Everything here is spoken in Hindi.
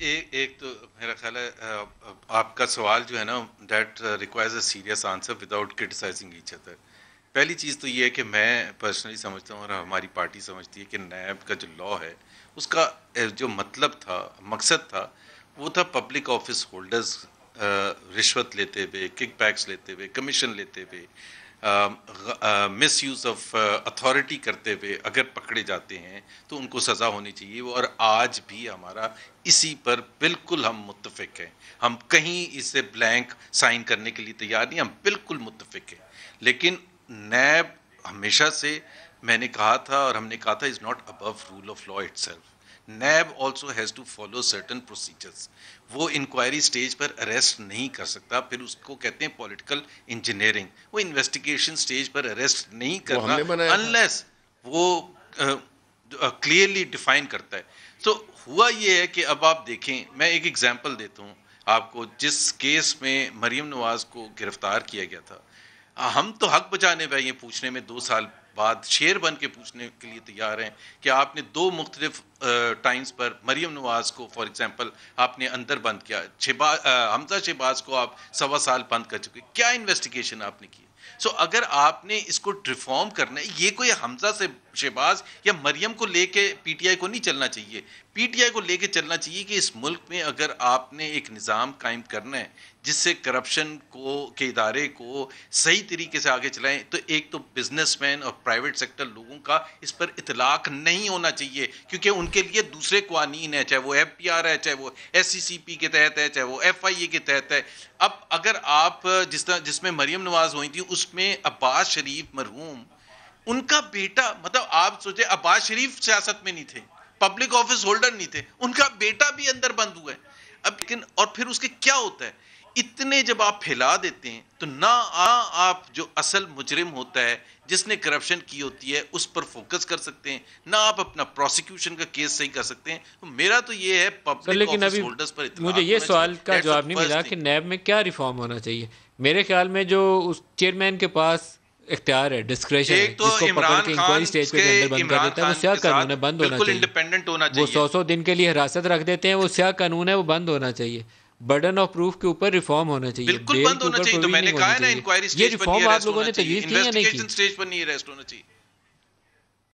ए, एक तो मेरा ख्याल है आपका सवाल जो है ना that requires a serious answer without criticizing each other पहली चीज़ तो ये है कि मैं पर्सनली समझता हूँ और हमारी पार्टी समझती है कि नैब का जो लॉ है उसका जो मतलब था मकसद था वो था पब्लिक ऑफिस होल्डर्स रिश्वत लेते हुए किक पैक्स लेते हुए कमीशन लेते हुए मिस यूज़ ऑफ अथॉरिटी करते हुए अगर पकड़े जाते हैं तो उनको सज़ा होनी चाहिए और आज भी हमारा इसी पर बिल्कुल हम मुतफिक हैं हम कहीं इसे ब्लैंक साइन करने के लिए तैयार नहीं हम बिल्कुल मुतफिक हैं लेकिन नैब हमेशा से मैंने कहा था और हमने कहा था is not above rule of law itself NAB also has to follow certain procedures वो इंक्वायरी स्टेज पर अरेस्ट नहीं कर सकता फिर उसको कहते हैं पॉलिटिकल इंजीनियरिंग वो इन्वेस्टिगेशन स्टेज पर अरेस्ट नहीं करना अनलेस वो क्लियरली uh, डिफाइन uh, करता है तो so, हुआ ये है कि अब आप देखें मैं एक एग्जाम्पल देता हूँ आपको जिस केस में मरीम नवाज को गिरफ्तार किया गया था हम तो हक बचाने भाई पूछने में दो साल बाद शेर बन के पूछने के लिए तैयार हैं कि आपने दो मुख्तलिफ टाइम्स पर मरीम नवाज़ को फॉर एग्ज़ाम्पल आपने अंदर बंद किया शहबाज हमजा शहबाज को आप सवा साल बंद कर चुके क्या इन्वेस्टिगेशन आपने की सो अगर आपने इसको रिफॉर्म करना है ये कोई हमजा से शहबाज या मरियम को लेके पीटीआई को नहीं चलना चाहिए पीटीआई को लेके चलना चाहिए कि इस मुल्क में अगर आपने एक निज़ाम कायम करना है जिससे करप्शन को के इदारे को सही तरीके से आगे चलाएं तो एक तो बिजनेसमैन और प्राइवेट सेक्टर लोगों का इस पर इतलाक नहीं होना चाहिए क्योंकि उनके लिए दूसरे कानून है चाहे वो एफ पी आर है चाहे वो एस सी सी पी के तहत है चाहे वो एफ आई ए के तहत है अब अगर आप जिस तरह जिसमें मरियम नवाज हुई थी उसमें अब्बास शरीफ मरहूम उनका बेटा मतलब आप सोचे अब्बास शरीफ सियासत में नहीं थे पब्लिक ऑफिस होल्डर नहीं थे उनका बेटा भी अंदर बंद हुआ है अब लेकिन और फिर उसके क्या होता है इतने जब आप फैला देते हैं तो ना आ आप जो असल मुजरिम होता है जिसने करप्शन की होती है उस पर फोकस कर सकते हैं ना आप अपना प्रोसिक्यूशन का केस सही कर सकते हैं तो मेरा तो ये है पब्लिक ऑफिस होल्डर्स पर मुझे ये सवाल का जवाब नहीं मिला कि नैब में क्या रिफॉर्म होना चाहिए मेरे ख्याल में जो उस चेयरमैन के पास इख्तियार है डिस्क्रेशन एक तो जिसको पकड़ के इंक्वायरी स्टेज के अंदर बंद कर देता है वो स्या कानून है बंद होना चाहिए इंडिपेंडेंट होना चाहिए वो सौ सौ दिन के लिए हिरासत रख देते हैं वो स्या कानून है वो बंद होना चाहिए बर्डन ऑफ प्रूफ के ऊपर रिफॉर्म होना चाहिए बिल्कुल बंद तो तो होना चाहिए तो मैंने कहा है ना इंक्वायरी ये रिफॉर्म आप लोगों ने तजवीज की या नहीं की स्टेज पर नहीं अरेस्ट होना चाहिए